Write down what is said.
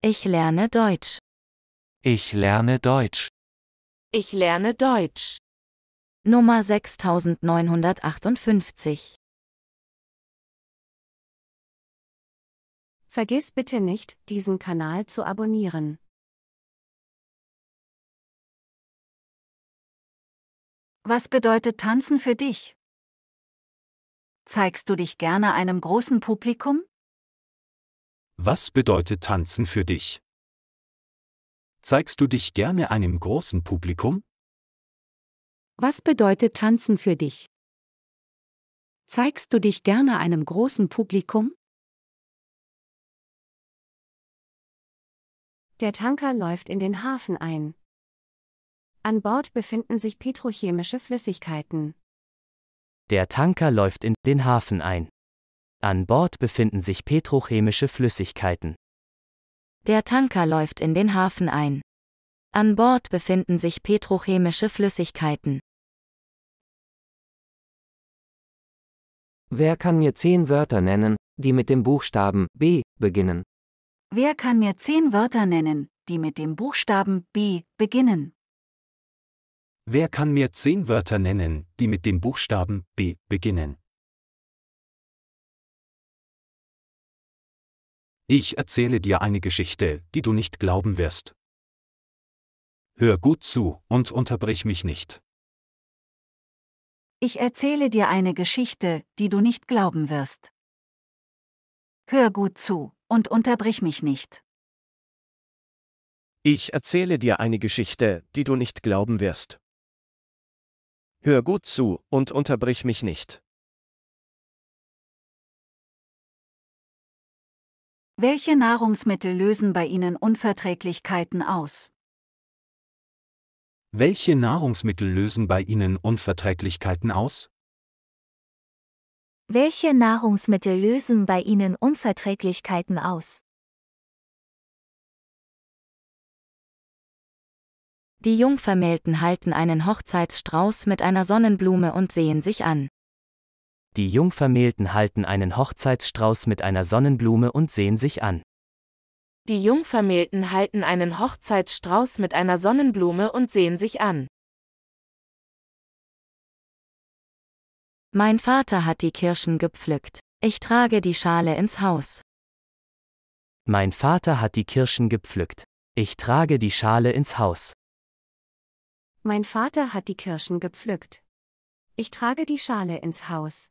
Ich lerne Deutsch. Ich lerne Deutsch. Ich lerne Deutsch. Nummer 6958. Vergiss bitte nicht, diesen Kanal zu abonnieren. Was bedeutet Tanzen für dich? Zeigst du dich gerne einem großen Publikum? Was bedeutet Tanzen für dich? Zeigst du dich gerne einem großen Publikum? Was bedeutet Tanzen für dich? Zeigst du dich gerne einem großen Publikum? Der Tanker läuft in den Hafen ein. An Bord befinden sich petrochemische Flüssigkeiten. Der Tanker läuft in den Hafen ein. An Bord befinden sich petrochemische Flüssigkeiten. Der Tanker läuft in den Hafen ein. An Bord befinden sich petrochemische Flüssigkeiten. Wer kann mir zehn Wörter nennen, die mit dem Buchstaben B beginnen? Wer kann mir zehn Wörter nennen, die mit dem Buchstaben B beginnen? Wer kann mir zehn Wörter nennen, die mit dem Buchstaben B beginnen? Ich erzähle dir eine Geschichte, die du nicht glauben wirst. Hör gut zu und unterbrich mich nicht. Ich erzähle dir eine Geschichte, die du nicht glauben wirst. Hör gut zu und unterbrich mich nicht. Ich erzähle dir eine Geschichte, die du nicht glauben wirst. Hör gut zu und unterbrich mich nicht. Welche Nahrungsmittel lösen bei Ihnen Unverträglichkeiten aus? Welche Nahrungsmittel lösen bei Ihnen Unverträglichkeiten aus? Welche Nahrungsmittel lösen bei Ihnen Unverträglichkeiten aus? Die Jungvermählten halten einen Hochzeitsstrauß mit einer Sonnenblume und sehen sich an. Die Jungvermählten halten einen Hochzeitsstrauß mit einer Sonnenblume und sehen sich an. Die Jungvermählten halten einen Hochzeitsstrauß mit einer Sonnenblume und sehen sich an. Mein Vater hat die Kirschen gepflückt. Ich trage die Schale ins Haus. Mein Vater hat die Kirschen gepflückt. Ich trage die Schale ins Haus. Mein Vater hat die Kirschen gepflückt. Ich trage die Schale ins Haus.